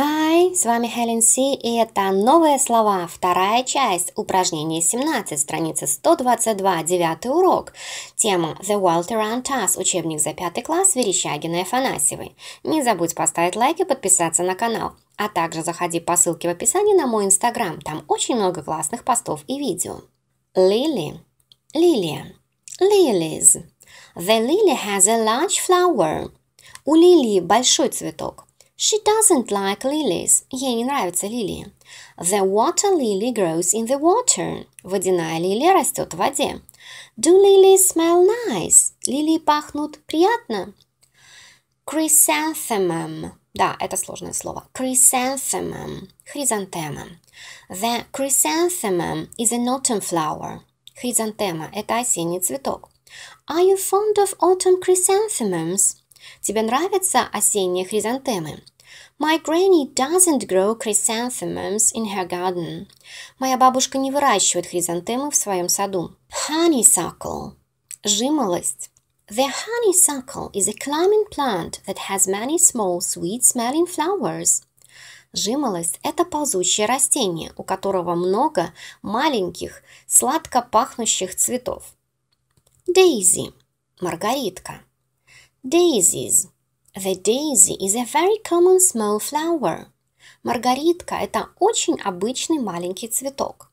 Хай, с вами Хелен Си, и это «Новые слова», вторая часть, упражнение 17, страница 122, девятый урок. Тема «The World Around Us», учебник за пятый класс Верещагина и Афанасьевой. Не забудь поставить лайк и подписаться на канал. А также заходи по ссылке в описании на мой инстаграм, там очень много классных постов и видео. Лили, лилия, lilies. The lily has a large flower. У лилии большой цветок. She doesn't like lilies. Ей не нравятся лилии. The water lily grows in the water. Водяная лилия растет в воде. Do lilies smell nice? Лилии пахнут приятно? Chrysanthemum. Да, это сложное слово. Chrysanthemum. Хризантема. The chrysanthemum is an autumn flower. Хризантема – это осенний цветок. Are you fond of autumn chrysanthemums? Тебе нравятся осенние хризантемы? My granny doesn't grow chrysanthemums in her garden. Моя бабушка не выращивает хризантемы в своем саду. Honeysuckle. Жимолость. The honeysuckle is a climbing plant that has many small sweet-smelling flowers. Жимолость – это ползучее растение, у которого много маленьких, сладко пахнущих цветов. Дейзи – маргаритка. Daisies. The daisy is a very common small flower. Маргаритка – это очень обычный маленький цветок.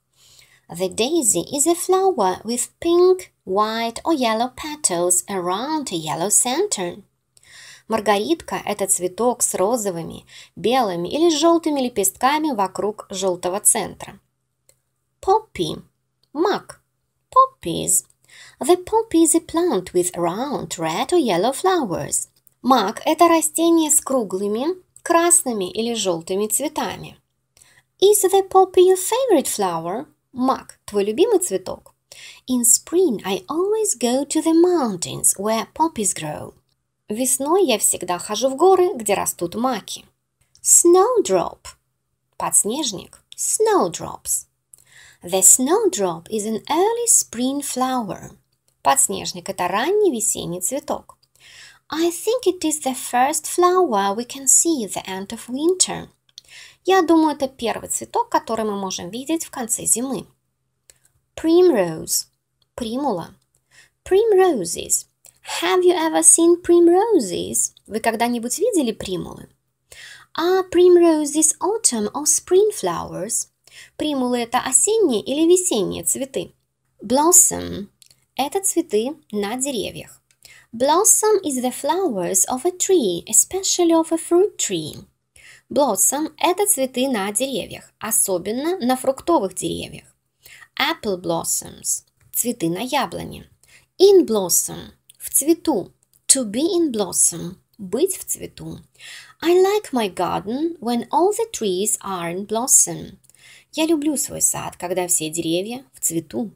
The daisy is a flower with pink, white or yellow petals around a yellow center. Маргаритка – это цветок с розовыми, белыми или желтыми лепестками вокруг желтого центра. Poppy – мак. Poppies – The poppy is a plant with round red or yellow flowers. Мак – это растение с круглыми, красными или желтыми цветами. Is the poppy your favorite flower? Мак – твой любимый цветок. In spring I always go to the mountains where poppies grow. Весной я всегда хожу в горы, где растут маки. Snowdrop – подснежник. Snowdrops – The snowdrop is an early spring flower. Подснежник – это ранний весенний цветок. I think it is the first flower we can see at the end of winter. Я думаю, это первый цветок, который мы можем видеть в конце зимы. Primrose – примула. Primroses – Have you ever seen primroses? Вы когда-нибудь видели примулы? Are primroses autumn or spring flowers? примулы – это осенние или весенние цветы. Blossom – это цветы на деревьях. Blossom is the flowers of a tree, especially of a fruit tree. Blossom – это цветы на деревьях, особенно на фруктовых деревьях. Apple blossoms – цветы на яблоне. In blossom – в цвету. To be in blossom – быть в цвету. I like my garden when all the trees are in blossom. Я люблю свой сад, когда все деревья в цвету.